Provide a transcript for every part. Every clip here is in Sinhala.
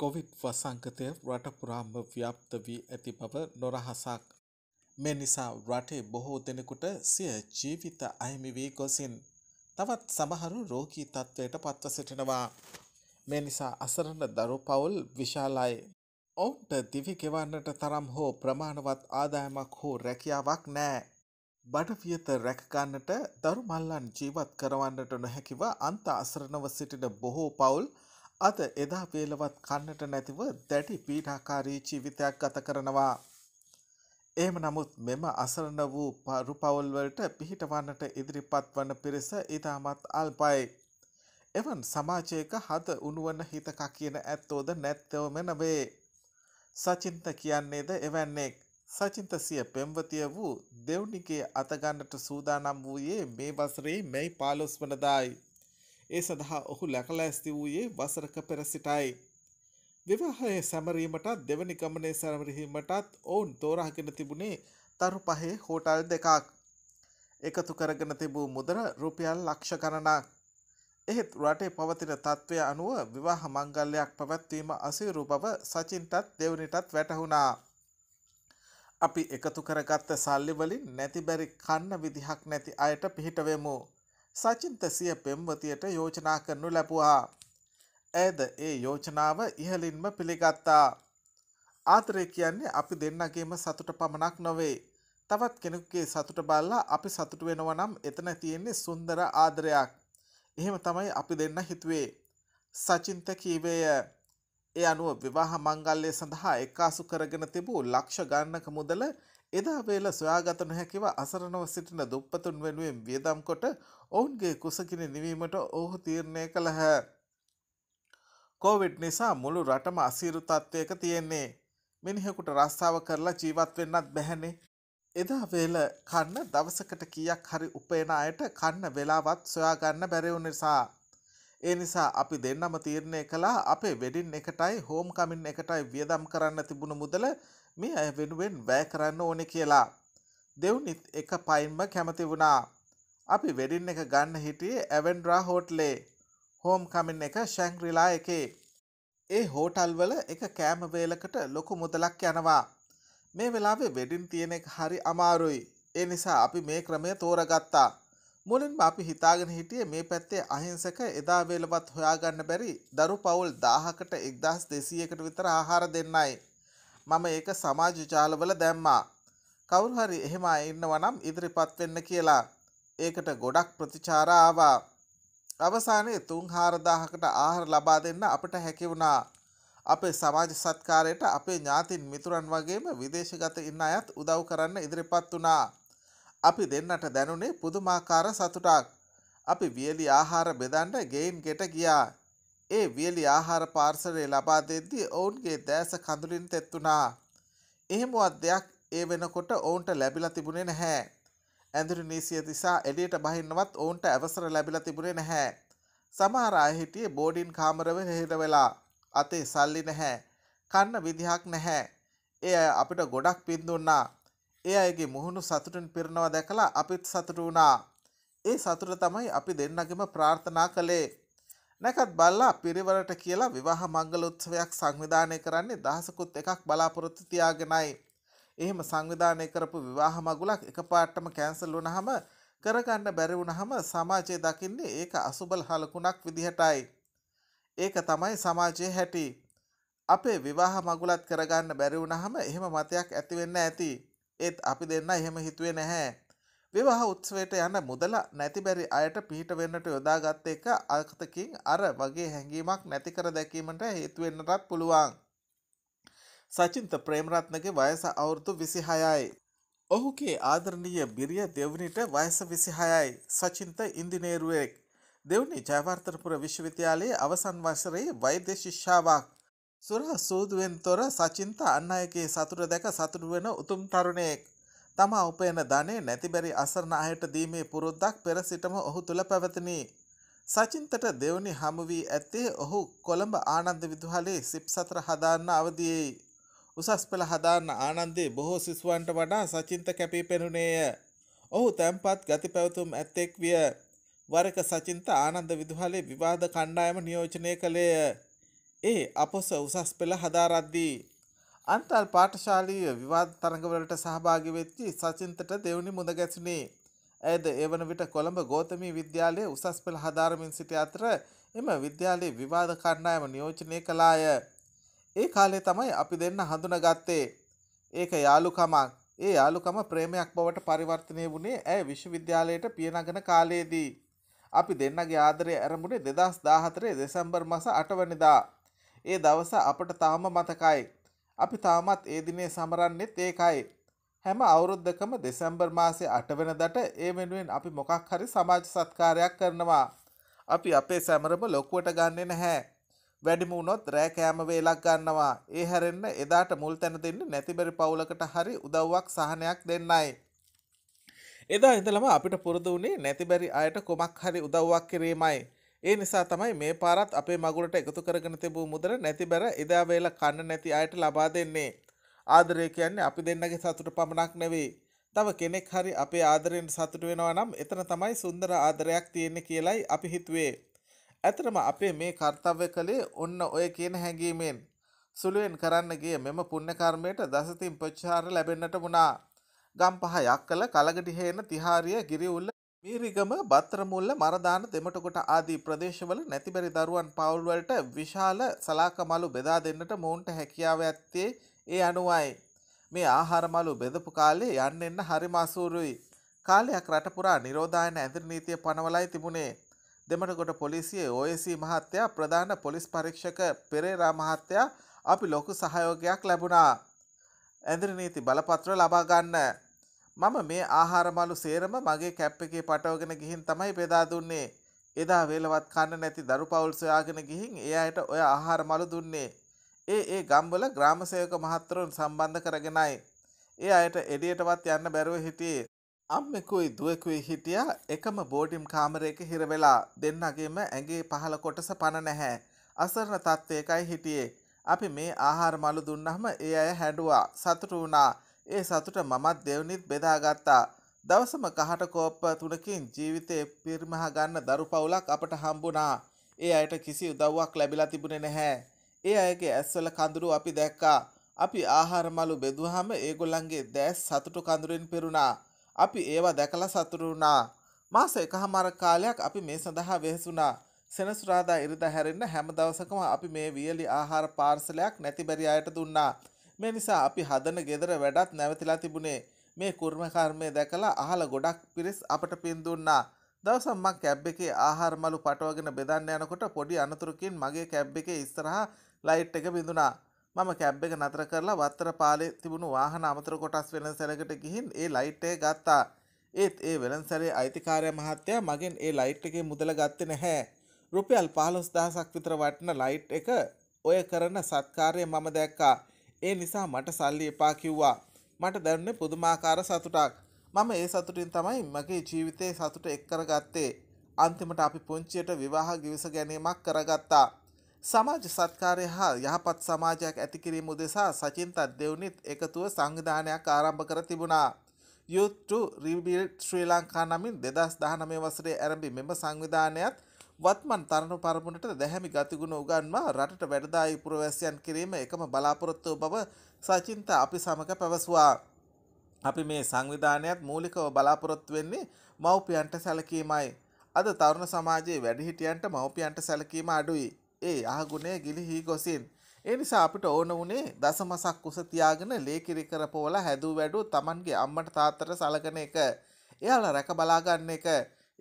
කොවිඩ් වසංගතය රටපුරාම ව්‍යාප්ත වී ඇති බව නොරහසක්. මේ නිසා රටේ බොහෝ දෙනෙකුට සිය ජීවිත අහිමි වී ගොසින් තවත් සමහරු රෝගී තත්ත්වයට පත්ව සිටිනවා. මේ නිසා අසරණ දරු පවුල් විශාලයි. ඔවුන්ට දිවි ගෙවන්නට තරම් හෝ ප්‍රමාණවත් ආදායමක් හෝ රැකියාවක් නෑ. බඩවියත රැකගන්නට දරු මල්ලන් ජීවත් කරවන්නට නොහැකිව අන්ත අසරණව සිටින බොහෝ පවුල් අද එදා වේලවත් කන්නට නැතිව දැඩි පීඩාකාරී ජීවිතයක් ගත කරනවා. එම නමුත් මෙම අසරණ වූ පරුපවල්වලට පිහිටවන්නට ඉදිරිපත් වන පිරිස ඉතාමත් අල්පයි. එවන් සමාජයක හද උනුවන හිතක කියන ඇත්තෝද නැත්තවම නවේ. සචින්ත කියන්නේද එවැන්නෙක්. සචින්ත සිය පෙම්වතිය වූ දෙව්නිගේ අතගන්නට සූදානම් වූයේ මේ වසරේ මෙයි පාලොස් වනදායි. ඒ සඳහා ඔහු ලැකලෑස්ති වූයේ වසරක පෙර සිටයි. විවාහය සැමරීමටත් දෙවනි ගමනේ සැමරීමටත් ඔවුන් තෝරාගෙන තිබුණේ තරු පහේ හෝටල් දෙකක්. එකතු කරගෙන තිබූ මුදර රුපියල් ලක්ෂ ගණනක්. එහෙත් රටේ පවතින තත්ත්වය අනුව විවාහ මංගල්ලයක් පැවැත්වීම අසීරු බව සචින්ටත් දෙවනිටත් වැටහුණා. අපි එකතු කරගත්ත සල්ලිවලින් නැතිබැරි කන්න විදිහක් නැති අයට පිහිටවෙමු. සචින්ත සිය පෙම්වතියට යෝජනා කරනු ලැබවා. ඇද ඒ යෝජනාව ඉහලින්ම පිළිගත්තා. ආතරය කියන්නේ අපි දෙන්නගේම සතුට පමණක් නොවේ. තවත් කෙනෙකුගේ සතුට බල්ලා අපි සතුට වෙනවනම් එතන තියෙන්නේ සුන්දර ආදරයක්. එහෙම තමයි අපි දෙන්න හිතුවේ. සචින්ත කීවේය. ඒ අනුව විවාහ මංගල්ලය සඳහා එක්කාසු කරගෙන තිබූ ලක්ෂ ගන්නක මුදල එදා වේල සොයාගත නොහැකිව අසරණව සිටින දුප්පතුන් වෙනුවෙන් වියදම් කොට ඔවුන්ගේ කුසකින නිවීමට ඔහු තීරණය කළහ. කෝවිඩ් නිසා මුළු රටම අසීරු තත්ත්වයක තියෙන්නේ. මිනිහෙකුට රස්සාව කරලා ජීවත් වෙන්නත් බැහැනේ. එදා වේල කන්න දවසකට කියක් හරි උපේන අයට කන්න වෙලාවත් සොයාගන්න බැරවු නිසා. ඒ නිසා අපි දෙන්නම තීරණය කලා අපේ වෙඩින් එකටයි හෝම් කමින් එකටයි වියදම් කරන්න තිබුණු මුදල මේ ඇය වෙනුවෙන් වැෑ කරන්න ඕනෙ කියලා. දෙව්නිත් එක පයින්ම කැමති වුණා. අපි වෙඩින් එක ගන්න හිටියේ ඇවෙන්ඩ්‍රා හෝට්ලේ හෝම් කමින් එක ශැංග්‍රිලා එකේ. ඒ හෝටල්වල එක කෑමවේලකට ලොකු මුදලක් යනවා. මේ වෙලාවේ වෙඩින් තියෙනෙක් හරි අමාරුයි. ඒ නිසා අපි මේ ක්‍රමය තෝරගත්තා. මුලින්ම අපි හිතාගෙන හිටිය මේ පැත්තේ අහිංසක එදා වේලවත් හොයාගන්න බැරි දරු පවුල් දාහකට එක්දහස් දෙසීයකට විතර ආහාර දෙන්නයි. මම ඒක සමාජ ජාලවල දැම්මා. කවුරු හරි එහෙම ඉන්නවනම් ඉදිරිපත් වෙන්න කියලා. ඒකට ගොඩක් ප්‍රතිචාර ආවා. අවසානයේ තුන් හාරදාහකට ආහාර ලබා දෙන්න අපට හැකිවුණා. අපේ සමාජ සත්කාරයට අපේ ඥාතින් මිතුරන් වගේම විදේශගත ඉන්න අයත් උදව් කරන්න ඉදිරිපත් වනා. අපි දෙන්නට දැනුනේ පුදුමාකාර සතුටක්. අපි වියලි ආහාර බෙදන්ඩ ගෙයින් ගෙට ගියා. ඒ වියලි ආහාර පාර්සලේ ලබා දෙද්දී ඔවුන්ගේ දෑස කඳුලින් තෙත්තුනා. එහෙමුවත් දෙයක් ඒ වෙනකොට ඔවුන්ට ලැබිලා තිබුණේ නැහැ. ඇඳුරු නීසිය දිසා එලියට බහින්නවත් ඔවුන්ට ඇවසර ලැබිලා තිබුණේ නැහැ. සමහර අය හිටියේ බෝඩින් කාමරව හෙර වෙලා. අතේ සල්ලි නැහැ. කන්න විදිහක් නැහැ. ඒ අපිට ගොඩක් පින් දුන්නා. ඒ අයගේ මුහුණු සතුටින් පිරණවා දැකලා අපිත් සතුට වුණා. ඒ සතුර තමයි අපි දෙන්නගෙම ප්‍රාර්ථනා කළේ. නැකත් බල්ලා පිරිවරට කියලා විවාහ මංගල උත්සවයක් සංවිධානය කරන්නේ දහසකුත් එකක් බලාපොරොත්තු තියාගෙනයි. එහෙම සංවිධානය කරපු විවාහ මගුලක් එකපාර්ටම කැන්සල් වුණහම කරගන්න බැරි වුණහම සමාජයේ දකින්නේ ඒක අසුබල් හලකුණක් විදිහටයි. ඒක තමයි සමාජයේ හැටි. අපේ විවාහ මගුලත් කරගන්න බැරි වුණහම එහෙම මතයක් ඇති වෙන්න ඇති. ඒත් අපි දෙන්න එහෙම හිතුවේ නැහැ. විවාහ උත්සවයට යන මුදල නැතිබැරි අයට පිහිට වෙන්නට යොදාගත්ත එක අකතකින් අර වගේ හැඟීමක් නැතිකර දැකීමට හේතුවෙන්නටත් පුළුවන්. සචින්ත ප්‍රේමරත්නගේ වයස අවුරුදු විසිහයයි. ඔහුගේ ආදරණීය බිරිය දෙවනිට වයස විසිහයයි සචින්ත ඉන්දිනේරුවෙක්. දෙවනි ජයවර්තරපුර විශ්වවිද්‍යාලයේ අවසන් වසරේ වෛද්‍ය ශිෂ්ෂාවක්. සුරහ සූදුවෙන් තොර සචින්ත අන්න අයගේ සතුර දැක සතුරු වෙන උතුම් තරුණයෙක් තමා උපයන ධනේ නැතිබැරි අසරණ අයට දීමේ පුරුද්දක් පෙර සිටම ඔහු තුළ පැවතනී. සචින්තට දෙවනි හමුවී ඇත්තේ ඔහු කොළඹ ආනන්ද විදුහලේ සිප් සතර හදාන්න අවදියයි. උසස් පෙළ හදාන්න ආනන්දේ බොහෝ සිසුවන්ට වඩා සචින්ත කැපී පෙනුනේය. ඔහු තැන්පත් ගති පැවතුම් ඇත්තෙක් විය. වරක සචින්ත ආනන්ද විදුහලේ විවාද කණ්ඩායම නියෝජනය කළේය. ඒ අපොස උසස් පෙළ හදාරද්දී. අන්තල් පාටශාලීය විවාද තරඟවලට සහභාගි වෙච්චි සචින්තට දෙවුණි මුද ගැසුනේ. ඇද එවන විට කොළඹ ගෝතමී විද්‍යාලයේ උසස් පෙළ හදාරමින් සිට අතර එම විද්‍යාලයේ විවාද කණ්ඩායම නියෝජනය කළාය. ඒ කාලේ තමයි අපි දෙන්න හඳුනගත්තේ. ඒක යාළුකමක්. ඒ යාළුකම ප්‍රේමයක් බවට පරිවර්තනය වුණේ ඇය විශ්වවිද්‍යාලයට පියනගන කාලයේදී. අපි දෙන්නගේ ආදරය ඇරඹුණේ දෙදස් දාහතරේ දෙසම්බර් මස අටවනිදා. ඒ දවස අපට තාම මතකයි. අපි තාමත් ඒ දිනේ සමරන්නෙත් ඒකයි. හැම අවුරුද්දකම දෙසැම්බර් මාසේ අටවෙන දට ඒ වෙනුවෙන් අපි මොකක් හරි සමාජ සත්කාරයක් කරනවා. අපි අපේ සැමරම ලොක්කුවට ගන්නෙ නැහැ. වැඩිමුණොත් රෑ කෑම වේලක් ගන්නවා. ඒ හැරෙන්න එදාට මුල් තැන දෙන්න නැතිබරි පවුලකට හරි උදව්වක් සහනයක් දෙන්නයි. එදා ඉඳලම අපිට පුරුදු වුණේ නැතිබැරි අයට කොමක් හරි උදව්වක් කිරීමයි. ඒ නිසා තමයි මේ පාරත් අපේ මගුලට එකතු කරගෙන තිබූ මුදර නැති බැර එදා වේල කන්න නැති අයට ලබා දෙන්නේ. ආදරය කියන්නේ අපි දෙන්නගේ සතුට පමණක් නෙවෙයි. තව කෙනෙක් හරි අපේ ආදරයෙන් සතුට වෙනවා නම් එතන තමයි සුන්දර ආදරයක් තියෙන්නේ කියලයි අපි හිතුවේ. ඇතරම අපේ මේ කර්තව්‍ය කළේ ඔන්න ඔය කියන හැඟීමෙන්. සුළුවෙන් කරන්නගේ මෙම පුුණ්‍යකර්මයට දසතින් ප්‍රච්චාර ලැබෙන්න්නට වුණා. ගම්පහ යක්කල කලගටිහේන තිහාරිය ගිරිවුල්ල මීරිගම බත්‍රමුල්ල මරදාන දෙමටකොට ආදී ප්‍රදේශවල නැතිබැරි දරුවන් පවුල්වලට විශාල සලාකමලු බෙදා දෙන්නට මොවුන්ට හැකියාව ඇත්තේ ඒ අනුවයි. මේ ආහාරමලු බෙදපු කාලේ යන්න එන්න හරි මසූරුයි. කාලයක් රටපුරා නිරෝධායන ඇදිරනීතිය පනවලයි තිබුණේ. දෙමටකොට පොලිසියේ OSC මහත්තයා ප්‍රධාන පොලිස් පරීක්ෂක පෙරේරා මහත්තයා අපි ලොකු සහයෝගයක් ලැබුණා. ඇදිරනීති බලපත්‍ර ලබාගන්න. මම මේ ආහාරමලු සේරම මගේ කැප් එකේ පටවගෙන ගිහින් තමයි බෙදා දුන්නේ. එදා වේලවත් කන්න නැති දරු පවුල් සොයාගෙන ගිහින් ඒ අයට ඔය ආහාරමලු දුන්නේ. ඒ ඒ ගම්වල ග්‍රාමසේවක මහත්තරන් සම්බන්ධ කරගෙනයි. ඒ අයට එඩියටවත් යන්න බැරුව හිටියේ. අම්මෙකුයි දුවකුයි හිටියා එකම බෝඩිම් කාමරයක හිරවෙලා දෙන්නගේම ඇගේ පහළ කොටස පණ නැහැ. අසරණ තත්ත්වයකයි හිටියේ. අපි මේ ආහාර මලු දුන්නහම ඒ අය හැඩුවා සතුටු වුණා ඒ සතුට මමත් දෙවනිත් බෙදාගත්තා. දවසම කහට කෝප්ප තුනකින් ජීවිතය පිරිමහ ගන්න දරු පවුලක් අපට හම්බුනා. ඒ අයට කිසි උදව්වක් ලැබිලා තිබුණේ නැහැ. ඒ අයගේ ඇස්වල කඳුරු අපි දැක්කා. අපි ආහාරමලු බෙදුවහම ඒගොල්ලන්ගේ දැස් සතුටු කඳුරෙන් පෙරුණා. අපි ඒවා දැකලා සතුටු වුණා. මාස එකහමාර කාලයක් අපි මේ සඳහා වෙහසුණා. සෙනසුරාදා ඉරිදා හැරෙන්න හැම දවසකම අපි මේ වියලි ආහාර පාර්සලයක් නැතිබරි අයට දුන්නා. මේ නිසා අපි හදන ගෙදර වැඩත් නැවතිලා තිබුණේ මේ කුර්මකර්මය දැකලා අහල ගොඩක් පිරිස් අපට පින්දුන්නා දවසම්මක් කැබ් එකේ ආහාර මලු පටවගෙන බෙදන්න යනකොට පොඩි අනතුරකින් මගේ කැබ් එකේ ඉස්තරහා ලයිට් එක බිඳුනා මම කැබ් එක නතර කරලා වත්තර පාලේ තිබුණු වාහන අමතර කොටස් වෙන සැලකට ගිහින් ඒ ලයිට්ටේ ගත්තා ඒත් ඒ වෙළන්සැරේ අයිතිකාරය මහත්තයා මගෙන් ඒ ලයිට් එකේ මුදල ගත්ත නැහැ රුපියල් පහලොස් දහසක් විතර වටන ලයිට් එක ඔය කරන සත්කාරය මම දැක්කා ඒ නිසා මට සල්ලි එපා කිව්වා. මට දැනුනේ පුදුමාකාර සතුටක්. මම ඒ සතුටින් තමයි මගේ ජීවිතයේ සතුට එක්කර ගත්තේ. අන්තිමට අපි පුංචියට විවාහ ගිවිස ගැනීමක් කරගත්තා. සමාජ සත්කාරය හා යහපත් සමාජයක් ඇතිකිරීම උදෙසා සචින්තත් දෙවුනිත් එකතුව සංවිධානයක් ආරම්භ කර තිබුණා. යුත්තු රිබිල් ශ්‍රී ලංකා නමින් දෙදස් දාහනමය වසරේ ඇරඹි මෙම සංවිධානයත් වත්මන් තරණ පරමුණට දැහැමි ගතිගුණ උගන්වා රටට වැඩදායි පුරවැසියන් කිරීම එකම බලාපොරොත්වෝ බව සචින්ත අපි සමඟ පැවසවා. අපි මේ සංවිධානයත් මූලිකව බලාපොරොත්තු වෙන්නේ මව්පියන්ට සැලකීමයි. අද තරුණ සමාජයේ වැඩිහිටියන්ට මව්පියන්ට සැලකීම අඩුයි. ඒ අහගුණය ගිලිහි ගොසින්. ඒ නිසා අපිට ඕන වුණේ දසමසක් කුස තියාගෙන ලේකිරි කරපෝලා හැදූ වැඩු Tamanගේ අම්මට තාත්තට සලකන එක. එයාලා රැක බලාගන්න එක.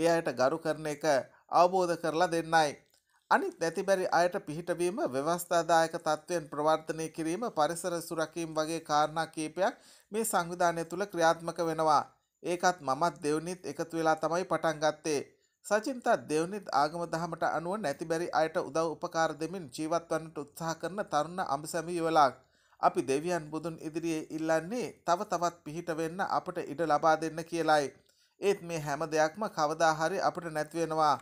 ඒ අයට ගරු කරන එක අවබෝධ කරලා දෙන්නයි. අනිත් නැතිබැරි අයට පිහිටවීම ව්‍යවස්ථාදායක තත්ත්වයෙන් ප්‍රවර්ධනය කිරීම පරිසර සුරකීම් වගේ කාරණා කීපයක් මේ සංවිධානය තුළ ක්‍රියාත්මක වෙනවා. ඒකත් මමත් දෙවනිත් එකතු වෙලා තමයි පටන් ගත්තේ. සචින්තත් දෙවනිත් ආගම දහමට අනුව නැතිබැරි අයට උදව් උපකාර දෙමින් ජීවත් වන්නට උත්සාහ කරන තරුණ අඹසැමි යුවලක්. අපි දෙවියන් බුදුන් ඉදිරියේ ඉල්ලන්නේ තව තවත් පිහිට වෙන්න අපට ඉඩ ලබා දෙන්න කියලයි. ඒත් මේ හැම දෙයක්ම කවදාහරි අපට නැතිවෙනවා.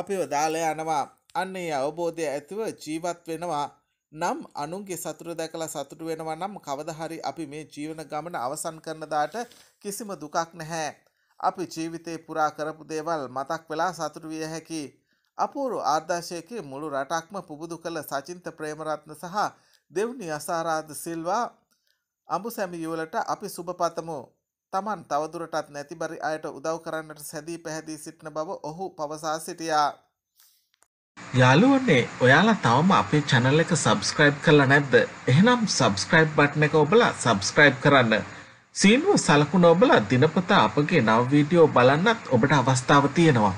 අපිව දාල යනවා අන්නේ අවබෝධය ඇතිව ජීවත් වෙනවා නම් අනුන්ගේ සතුර දැකලා සතුට වෙනවා නම් කවදහරි අපි මේ ජීවන ගමන අවසන් කරනදාට කිසිම දුකක් නැහැ. අපි ජීවිතේ පුරා කරපු දේවල් මතක් වෙලා සතුට විය හැකි. අපූරු ආර්දර්ශයකි මුළු රටක්ම පුබුදු කළ සචින්ත ප්‍රේමරත්න සහ දෙව්නි අසාරාධ සිල්වා අඹු සැමියුවලට අපි සුභපතමෝ. තමන් තවදුරටත් නැතිබරි අයට උදව් කරන්නට සැදී පැහැදී සිටින බව ඔහු පවසා සිටියා. යාලුවන්නේ ඔයාලා තවම අපේ චැනල් එක සබස්ක්‍රයිබ් කරලා නැද්ද එහෙනම් සබස්ක්‍රයිබ් බට්න එක ඔබලා සබස්ක්‍රයිබ් කරන්න. සීනුව සලකුණ ඔබලා දිනපතා අපගේ නව වීඩියෝ බලන්නත් ඔබට අවස්ථාව තියෙනවා.